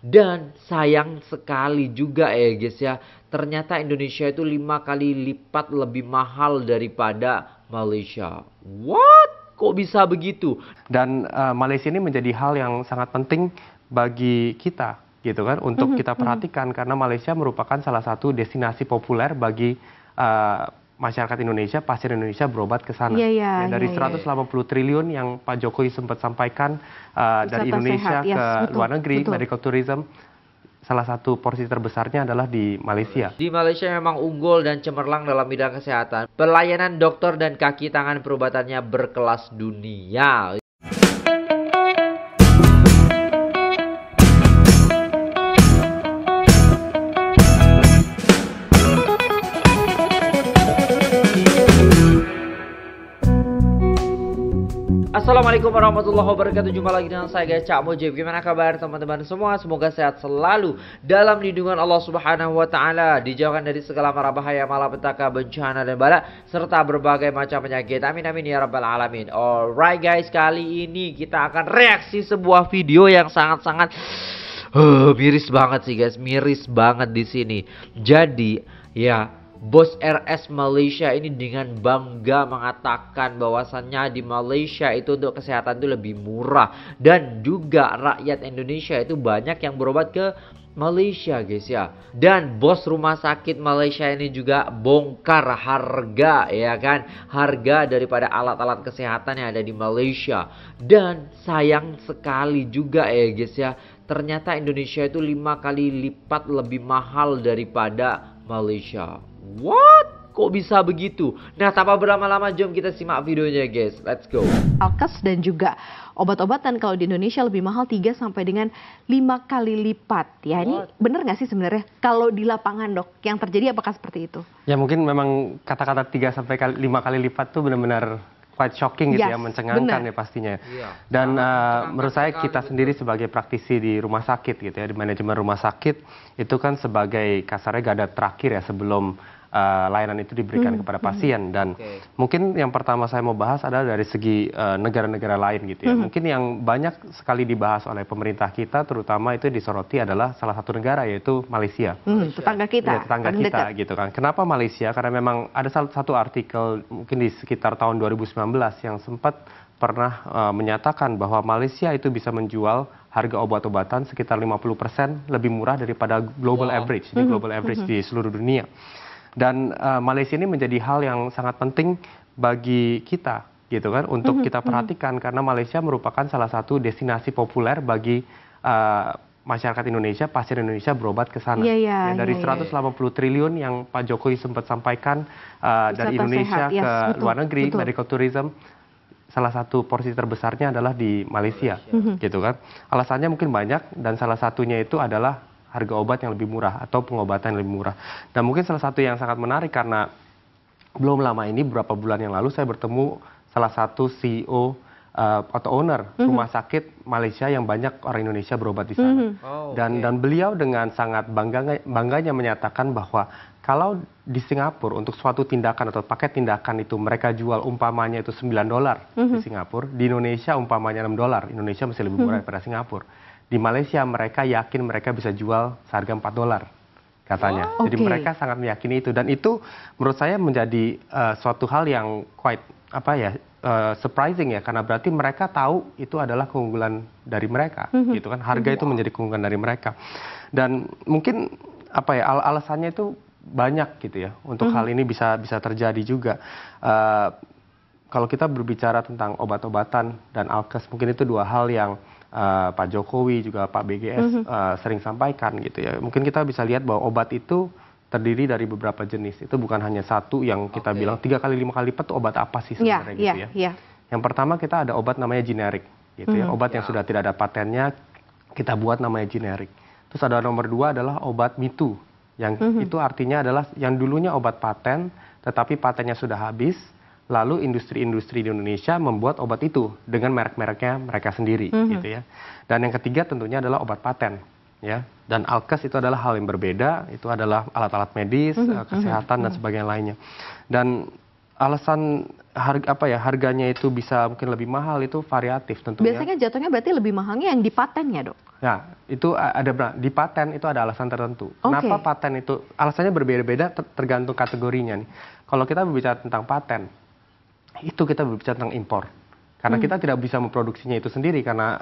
Dan sayang sekali juga ya guys ya, ternyata Indonesia itu lima kali lipat lebih mahal daripada Malaysia. What? Kok bisa begitu? Dan uh, Malaysia ini menjadi hal yang sangat penting bagi kita gitu kan untuk mhm, kita mhm. perhatikan karena Malaysia merupakan salah satu destinasi populer bagi uh, masyarakat Indonesia, pasien Indonesia berobat ke sana. Yeah, yeah, ya, dari yeah, 180 yeah. triliun yang Pak Jokowi sempat sampaikan uh, dari Indonesia sehat. ke yes, luar negeri, betul. medical tourism, salah satu porsi terbesarnya adalah di Malaysia. Di Malaysia memang unggul dan cemerlang dalam bidang kesehatan. Pelayanan dokter dan kaki tangan perobatannya berkelas dunia. Assalamualaikum warahmatullahi wabarakatuh Jumpa lagi dengan saya guys Cak Mojib Gimana kabar teman-teman semua Semoga sehat selalu Dalam lindungan Allah subhanahu wa ta'ala Dijauhkan dari segala mara bahaya Malapetaka, bencana dan bala Serta berbagai macam penyakit Amin amin ya rabbal alamin Alright guys Kali ini kita akan reaksi sebuah video Yang sangat-sangat uh, Miris banget sih guys Miris banget di sini Jadi ya Bos RS Malaysia ini dengan bangga mengatakan bahwasannya di Malaysia itu untuk kesehatan itu lebih murah dan juga rakyat Indonesia itu banyak yang berobat ke Malaysia guys ya dan bos rumah sakit Malaysia ini juga bongkar harga ya kan harga daripada alat-alat kesehatan yang ada di Malaysia dan sayang sekali juga ya guys ya ternyata Indonesia itu lima kali lipat lebih mahal daripada Malaysia What? Kok bisa begitu? Nah, tanpa berlama-lama jom kita simak videonya guys. Let's go. Alkes dan juga obat-obatan kalau di Indonesia lebih mahal 3 sampai dengan 5 kali lipat. Ya, What? ini benar nggak sih sebenarnya kalau di lapangan, Dok? Yang terjadi apakah seperti itu? Ya, mungkin memang kata-kata 3 sampai 5 kali lipat tuh benar-benar quite shocking gitu ya, yes, ya, mencengangkan bener. ya pastinya. Yeah. Dan nah, menurut saya kita sendiri sebagai praktisi di rumah sakit gitu ya, di manajemen rumah sakit itu kan sebagai kasarnya gada terakhir ya sebelum uh, layanan itu diberikan hmm. kepada hmm. pasien dan okay. mungkin yang pertama saya mau bahas adalah dari segi eh, negara-negara uh, lain gitu ya. Hmm. Mungkin yang banyak sekali dibahas oleh pemerintah kita terutama itu disoroti adalah salah satu negara yaitu Malaysia. Hmm, tetangga kita. Ya, tetangga kita dekat. gitu kan. Kenapa Malaysia? Karena memang ada satu artikel mungkin di sekitar tahun 2019 yang sempat pernah uh, menyatakan bahwa Malaysia itu bisa menjual harga obat-obatan sekitar 50% lebih murah daripada global wow. average, di hmm, global average hmm. di seluruh dunia dan uh, Malaysia ini menjadi hal yang sangat penting bagi kita gitu kan untuk mhm, kita mhm. perhatikan karena Malaysia merupakan salah satu destinasi populer bagi uh, masyarakat Indonesia pasien Indonesia berobat ke sana. Yeah, yeah, ya, dari yeah, 180 yeah. triliun yang Pak Jokowi sempat sampaikan uh, dari Indonesia sehat. ke yes, betul, luar negeri betul. medical tourism salah satu porsi terbesarnya adalah di Malaysia, Malaysia. Mhm. gitu kan. Alasannya mungkin banyak dan salah satunya itu adalah harga obat yang lebih murah atau pengobatan yang lebih murah. Dan mungkin salah satu yang sangat menarik karena belum lama ini beberapa bulan yang lalu saya bertemu salah satu CEO uh, eh, atau owner mm -hmm. rumah sakit Malaysia yang banyak orang Indonesia berobat di sana. Mm -hmm. oh, dan okay. dan beliau dengan sangat bangganya, bangganya menyatakan bahwa kalau di Singapura untuk suatu tindakan atau paket tindakan itu mereka jual umpamanya itu 9 dolar mm -hmm. di mhm. Singapura, di Indonesia umpamanya 6 dolar. Indonesia masih lebih murah mm -hmm. daripada Singapura di Malaysia mereka yakin mereka bisa jual seharga 4 dolar katanya. Oh, okay. Jadi mereka sangat meyakini itu dan itu menurut saya menjadi uh, suatu hal yang quite apa ya uh, surprising ya karena berarti mereka tahu itu adalah keunggulan dari mereka mm-hmm. gitu kan. Harga mm itu iya. menjadi keunggulan dari mereka. Dan mungkin apa ya al- alasannya itu banyak gitu ya untuk mm-hmm. hal ini bisa bisa terjadi juga. Uh, kalau kita berbicara tentang obat-obatan dan alkes mungkin itu dua hal yang uh, Pak Jokowi juga Pak BGS mm -hmm. uh, eh, sering sampaikan gitu ya. Mungkin kita bisa lihat bahwa obat itu terdiri dari beberapa jenis. Itu bukan hanya satu yang kita okay. bilang tiga kali lima kali lipat obat apa sih iya, sebenarnya yeah, gitu yeah, ya. Yeah. Yang pertama kita ada obat namanya generik gitu mm -hmm. ya. Mhm. Obat yeah. yang ya. sudah tidak ada patennya kita buat namanya generik. Terus ada nomor dua adalah obat mitu yang mm -hmm. itu artinya adalah yang dulunya obat paten tetapi patennya sudah habis lalu industri-industri di Indonesia membuat obat itu dengan merek-mereknya mereka sendiri mm -hmm. gitu ya. Dan yang ketiga tentunya adalah obat paten ya. Dan alkes itu adalah hal yang berbeda, itu adalah alat-alat medis, mm -hmm. kesehatan mm -hmm. dan mhm, mhm. sebagainya lainnya. Dan alasan harga apa ya harganya itu bisa mungkin lebih mahal itu variatif tentunya. Biasanya jatuhnya berarti lebih mahalnya yang di paten ya, Dok? Ya, itu ada di paten itu ada alasan tertentu. Okay. Kenapa paten itu alasannya berbeda-beda tergantung kategorinya nih. Kalau kita berbicara tentang paten, itu kita berbicara tentang impor. Karena hmm. kita tidak bisa memproduksinya itu sendiri karena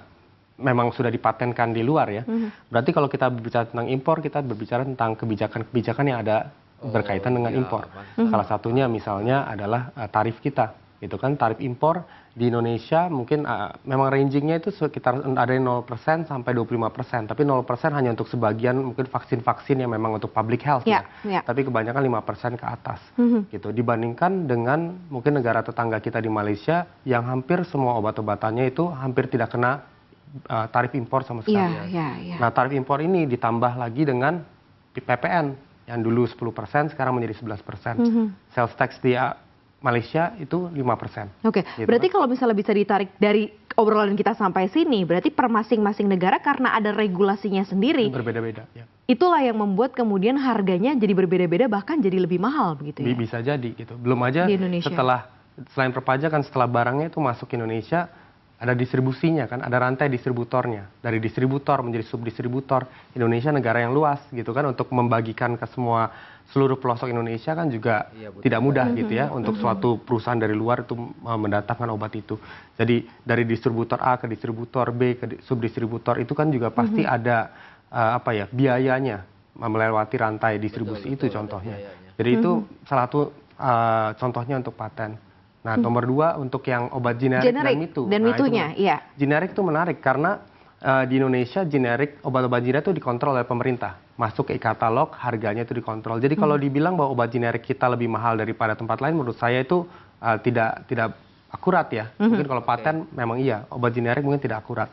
memang sudah dipatenkan di luar ya. Hmm. Berarti kalau kita berbicara tentang impor, kita berbicara tentang kebijakan-kebijakan yang ada oh, berkaitan oh, dengan ya, impor. Hmm. Salah satunya misalnya adalah eh, tarif kita itu kan tarif impor di Indonesia mungkin uh, memang rangingnya itu sekitar ada 0% sampai 25% tapi 0% hanya untuk sebagian mungkin vaksin-vaksin yang memang untuk public health yeah, ya yeah. Ya. tapi kebanyakan 5% ke atas mm-hmm. gitu dibandingkan dengan mungkin negara tetangga kita di Malaysia yang hampir semua obat-obatannya itu hampir tidak kena uh, tarif impor sama sekali yeah, yeah, yeah. nah tarif impor ini ditambah lagi dengan PPN yang dulu 10% sekarang menjadi 11%. Mm -hmm. Sales tax di Malaysia itu 5%. Oke, okay. gitu. berarti kalau misalnya bisa ditarik dari obrolan kita sampai sini, berarti per masing-masing negara karena ada regulasinya sendiri. Berbeda-beda, ya. Itulah yang membuat kemudian harganya jadi berbeda-beda bahkan jadi lebih mahal begitu ya. Bisa jadi gitu. Belum aja setelah selain perpajakan setelah barangnya itu masuk ke Indonesia ada distribusinya kan, ada rantai distributornya. Dari distributor menjadi subdistributor. Indonesia negara yang luas gitu kan untuk membagikan ke semua seluruh pelosok Indonesia kan juga iya, tidak mudah mm-hmm. gitu ya mm-hmm. untuk suatu perusahaan dari luar itu eh, mendatangkan obat itu. Jadi dari distributor A ke distributor B ke subdistributor itu kan juga pasti mm-hmm. ada uh, apa ya biayanya melewati rantai distribusi betul, itu contohnya. Jadi itu salah satu uh, contohnya untuk paten. Nah, hmm. nomor dua untuk yang obat generik, generik dan mitu Dan nah, mitunya, itu, iya. Generik itu menarik karena uh, di Indonesia generik obat-obat generik itu dikontrol oleh pemerintah. Masuk ke e-katalog, harganya itu dikontrol. Jadi hmm. kalau dibilang bahwa obat generik kita lebih mahal daripada tempat lain, menurut saya itu uh, tidak tidak akurat ya. Hmm. Mungkin kalau paten okay. memang iya, obat generik mungkin tidak akurat.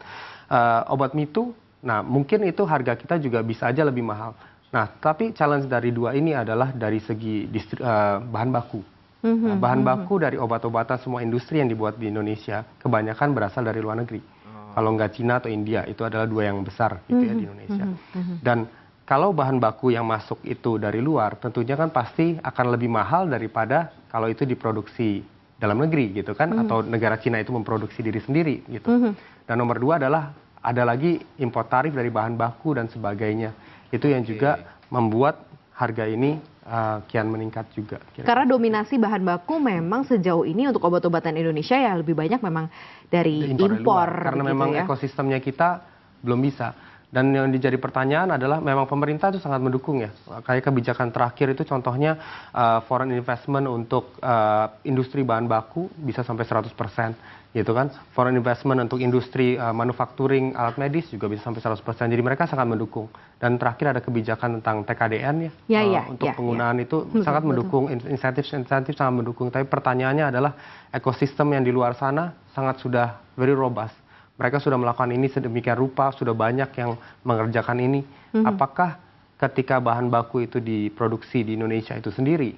Uh, obat mitu, nah mungkin itu harga kita juga bisa aja lebih mahal. Nah, tapi challenge dari dua ini adalah dari segi uh, bahan baku. Nah, mhm, bahan mhm. baku dari obat-obatan semua industri yang dibuat di Indonesia kebanyakan berasal dari luar negeri. Oh. Kalau nggak Cina atau India itu adalah dua yang besar gitu ya di mhm, Indonesia. Dan kalau bahan baku yang masuk itu dari luar, tentunya kan pasti akan lebih mahal daripada kalau itu diproduksi dalam negeri gitu kan, atau negara Cina itu memproduksi diri sendiri gitu. Dan nomor dua adalah ada lagi import tarif dari bahan baku dan sebagainya. Itu yang juga membuat harga ini uh, kian meningkat juga. Kira -kira. Karena dominasi bahan baku memang sejauh ini untuk obat-obatan Indonesia ya lebih banyak memang dari impor. impor karena memang ya. ekosistemnya kita belum bisa. Dan yang dijadi pertanyaan adalah memang pemerintah itu sangat mendukung ya. Kayak kebijakan terakhir itu contohnya uh, foreign investment untuk uh, industri bahan baku bisa sampai 100 persen gitu kan. Foreign investment untuk industri uh, manufacturing alat medis juga bisa sampai 100%. Jadi mereka sangat mendukung. Dan terakhir ada kebijakan tentang TKDN ya. ya, uh, untuk ya, ya. penggunaan ya. itu sangat mendukung insentif-insentif sangat mendukung. Tapi pertanyaannya adalah ekosistem yang di luar sana sangat sudah very robust mereka sudah melakukan ini sedemikian rupa, sudah banyak yang mengerjakan ini. Hmm. Apakah ketika bahan baku itu diproduksi di Indonesia itu sendiri,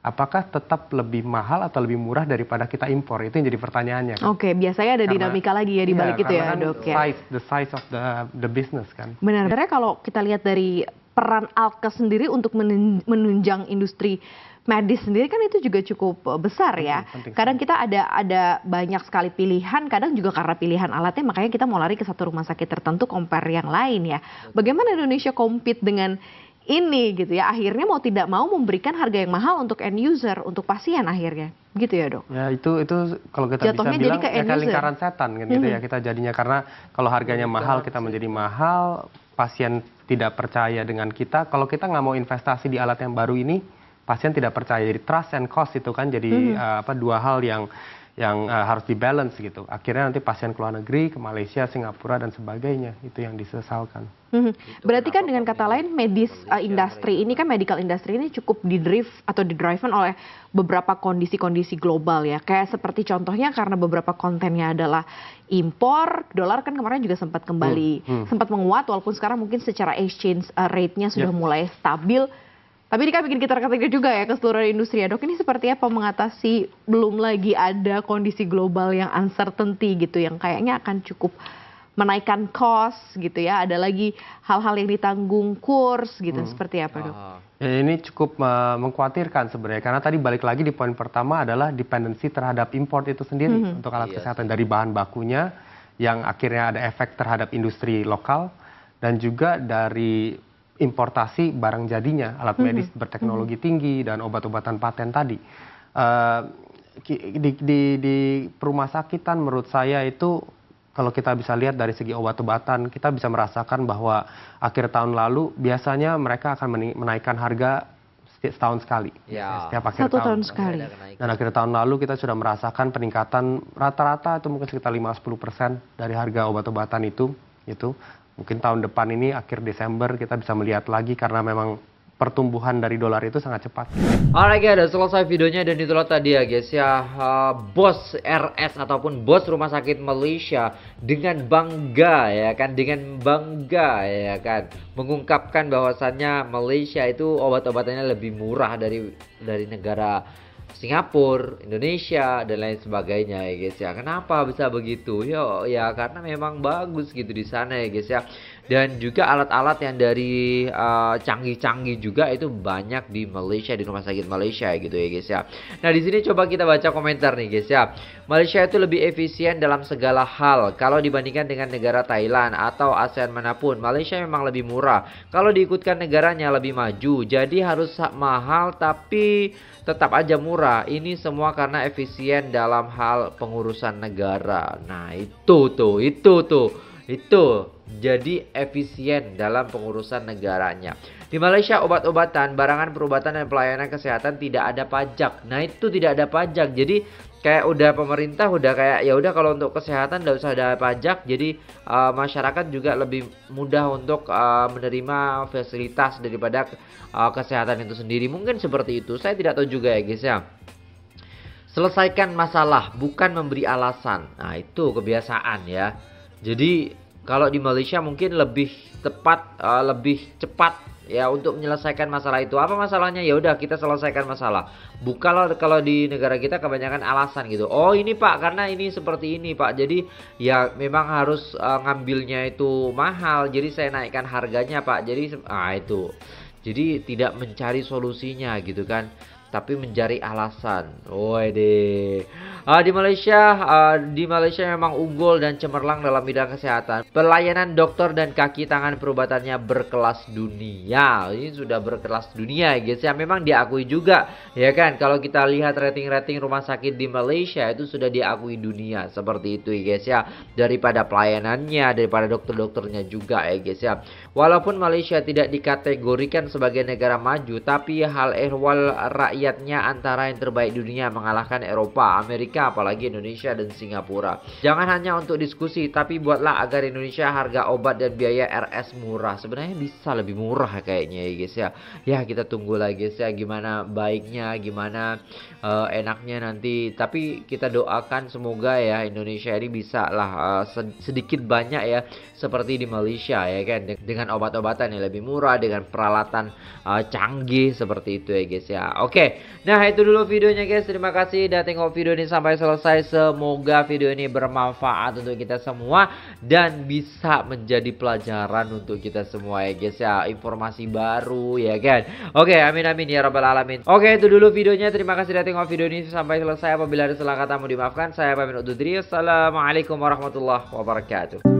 apakah tetap lebih mahal atau lebih murah daripada kita impor? Itu yang jadi pertanyaannya. Kan? Oke, okay, biasanya ada karena, dinamika lagi ya di iya, balik ya, itu ya, kan dok. Ya. the size of the the business kan. Benar. karena kalau kita lihat dari peran Alkes sendiri untuk menunjang industri medis sendiri kan itu juga cukup eh, besar ya. Penting, kadang kita ada ada banyak sekali pilihan, kadang juga karena pilihan alatnya makanya kita mau lari ke satu rumah sakit tertentu compare yang lain ya. Bagaimana Indonesia compete dengan ini gitu ya akhirnya mau tidak mau memberikan harga yang mahal untuk end user untuk pasien akhirnya gitu ya dok ya itu itu kalau kita Jatuhnya bisa bilang jadi ke ya kayak lingkaran setan kan -hmm. gitu ya hmm. kita jadinya karena kalau harganya mahal kita menjadi mahal pasien tidak percaya dengan kita kalau kita nggak mau investasi di alat yang baru ini pasien tidak percaya. Jadi trust and cost itu kan jadi mm -hmm. uh, apa dua hal yang yang uh, harus dibalance gitu. Akhirnya nanti pasien ke luar negeri, ke Malaysia, Singapura dan sebagainya itu yang disesalkan. Hmm. Berarti kan dengan kata lain medis uh, industri ini kan medical industry ini cukup didrive atau didriven oleh beberapa kondisi-kondisi global ya. Kayak seperti contohnya karena beberapa kontennya adalah impor, dolar kan kemarin juga sempat kembali mm Hmm. sempat menguat walaupun sekarang mungkin secara exchange rate-nya sudah yeah. mulai stabil tapi ini kan bikin kita ketika juga ya ke seluruh industri ya dok. Ini seperti apa mengatasi belum lagi ada kondisi global yang uncertainty gitu yang kayaknya akan cukup menaikkan cost gitu ya. Ada lagi hal-hal yang ditanggung kurs gitu. Hmm. Seperti apa dok? Ah. Ya, ini cukup uh, mengkhawatirkan sebenarnya karena tadi balik lagi di poin pertama adalah dependensi terhadap import itu sendiri -hmm. untuk alat yes. Iya kesehatan dari bahan bakunya yang akhirnya ada efek terhadap industri lokal dan juga dari importasi barang jadinya alat mm-hmm. medis mm -hmm. berteknologi mm -hmm. tinggi dan obat-obatan paten tadi. Uh, di, di, di rumah sakitan menurut saya itu kalau kita bisa lihat dari segi obat-obatan kita bisa merasakan bahwa akhir tahun lalu biasanya mereka akan menaikkan harga setiap setahun sekali. Ya. Setiap akhir Satu tahun, tahun sekali. Dan akhir tahun lalu kita sudah merasakan peningkatan rata-rata itu mungkin sekitar 5-10 dari harga obat-obatan itu. Itu Mungkin tahun depan ini akhir Desember kita bisa melihat lagi karena memang pertumbuhan dari dolar itu sangat cepat. Alright guys, udah selesai videonya dan itulah tadi ya guys ya uh, bos RS ataupun bos rumah sakit Malaysia dengan bangga ya kan dengan bangga ya kan mengungkapkan bahwasannya Malaysia itu obat-obatannya lebih murah dari dari negara Singapura, Indonesia dan lain sebagainya ya guys ya. Kenapa bisa begitu? Yo ya karena memang bagus gitu di sana ya guys ya dan juga alat-alat yang dari eh, canggih-canggih uh, juga itu banyak di Malaysia di rumah sakit Malaysia gitu ya guys ya. Nah di sini coba kita baca komentar nih guys ya. Malaysia itu lebih efisien dalam segala hal kalau dibandingkan dengan negara Thailand atau ASEAN manapun. Malaysia memang lebih murah kalau diikutkan negaranya lebih maju. Jadi harus mahal tapi tetap aja murah. Ini semua karena efisien dalam hal pengurusan negara. Nah itu tuh itu tuh itu jadi efisien dalam pengurusan negaranya. Di Malaysia obat-obatan, barangan perubatan dan pelayanan kesehatan tidak ada pajak. Nah, itu tidak ada pajak. Jadi kayak udah pemerintah udah kayak ya udah kalau untuk kesehatan tidak usah ada pajak. Jadi uh, masyarakat juga lebih mudah untuk uh, menerima fasilitas daripada uh, kesehatan itu sendiri. Mungkin seperti itu. Saya tidak tahu juga ya, guys ya. Selesaikan masalah, bukan memberi alasan. Nah, itu kebiasaan ya. Jadi kalau di Malaysia mungkin lebih tepat, uh, lebih cepat ya untuk menyelesaikan masalah itu. Apa masalahnya? Ya udah kita selesaikan masalah. Bukan kalau di negara kita kebanyakan alasan gitu. Oh ini Pak karena ini seperti ini Pak. Jadi ya memang harus uh, ngambilnya itu mahal. Jadi saya naikkan harganya Pak. Jadi ah itu. Jadi tidak mencari solusinya gitu kan tapi mencari alasan. Woi deh. Uh, di Malaysia, uh, di Malaysia memang unggul dan cemerlang dalam bidang kesehatan. Pelayanan dokter dan kaki tangan perobatannya berkelas dunia. Ini sudah berkelas dunia, guys. Ya memang diakui juga, ya kan? Kalau kita lihat rating-rating rumah sakit di Malaysia itu sudah diakui dunia seperti itu, ya guys ya. Daripada pelayanannya, daripada dokter-dokternya juga, ya guys ya. Walaupun Malaysia tidak dikategorikan sebagai negara maju, tapi hal ehwal rakyat rakyatnya antara yang terbaik dunia mengalahkan Eropa, Amerika, apalagi Indonesia dan Singapura. Jangan hanya untuk diskusi, tapi buatlah agar Indonesia harga obat dan biaya RS murah. Sebenarnya bisa lebih murah kayaknya ya guys ya. Ya kita tunggu lagi, guys ya gimana baiknya, gimana uh, enaknya nanti. Tapi kita doakan semoga ya Indonesia ini bisa lah uh, sedikit banyak ya seperti di Malaysia ya kan dengan obat-obatan yang lebih murah dengan peralatan uh, canggih seperti itu ya guys ya. Oke, okay, nah itu dulu videonya guys. Terima kasih udah tengok video ini sampai selesai. Semoga video ini bermanfaat untuk kita semua dan bisa menjadi pelajaran untuk kita semua ya guys ya. Informasi baru ya kan. Oke, amin amin ya rabbal alamin. Oke, itu dulu videonya. Terima kasih udah tengok video ini sampai selesai. Apabila ada salah kata mau dimaafkan. Saya pamit untuk diri. Assalamualaikum warahmatullahi wabarakatuh.